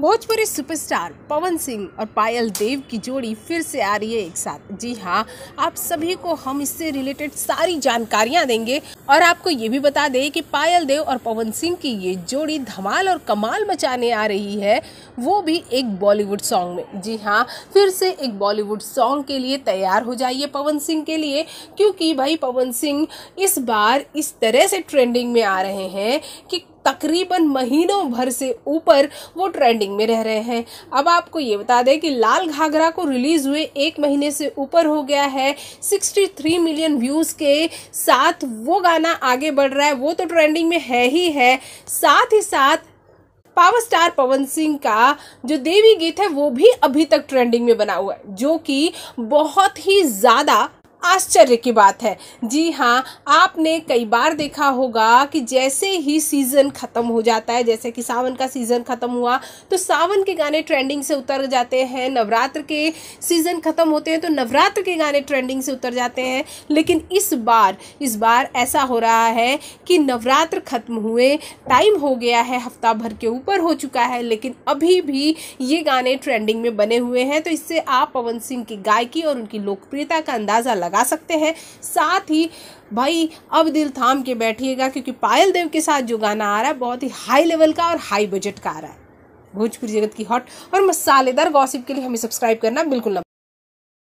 Bhojpuri superstar पवन सिंह और पायल देव की जोड़ी फिर से आ रही है एक साथ जी हाँ आप सभी को हम इससे रिलेटेड सारी जानकारियाँ देंगे और आपको ये भी बता दें कि पायल देव और पवन सिंह की ये जोड़ी धमाल और कमाल मचाने आ रही है वो भी एक बॉलीवुड सॉन्ग में जी हाँ फिर से एक बॉलीवुड सॉन्ग के लिए तैयार हो जाइए पवन सिंह के लिए क्योंकि भाई पवन सिंह इस बार इस तरह से ट्रेंडिंग में आ रहे हैं कि तकरीबन महीनों भर से ऊपर वो ट्रेंडिंग में रह रहे हैं अब आपको ये बता दें कि लाल घाघरा को रिलीज़ हुए एक महीने से ऊपर हो गया है 63 मिलियन व्यूज़ के साथ वो गाना आगे बढ़ रहा है वो तो ट्रेंडिंग में है ही है साथ ही साथ पावर स्टार पवन सिंह का जो देवी गीत है वो भी अभी तक ट्रेंडिंग में बना हुआ है जो कि बहुत ही ज़्यादा आश्चर्य की बात है जी हाँ आपने कई बार देखा होगा कि जैसे ही सीज़न ख़त्म हो जाता है जैसे कि सावन का सीज़न ख़त्म हुआ तो सावन के गाने ट्रेंडिंग से उतर जाते हैं नवरात्र के सीज़न ख़त्म होते हैं तो नवरात्र के गाने ट्रेंडिंग से उतर जाते हैं लेकिन इस बार इस बार ऐसा हो रहा है कि नवरात्र ख़त्म हुए टाइम हो गया है हफ्ता भर के ऊपर हो चुका है लेकिन अभी भी ये गाने ट्रेंडिंग में बने हुए हैं तो इससे आप पवन सिंह की गायकी और उनकी लोकप्रियता का अंदाज़ा लगा लगा सकते हैं साथ ही भाई अब दिल थाम के बैठिएगा क्योंकि पायल देव के साथ जो गाना आ रहा है बहुत ही हाई लेवल का और हाई बजट का आ रहा है भोजपुरी जगत की हॉट और मसालेदार गॉसिप के लिए हमें सब्सक्राइब करना बिल्कुल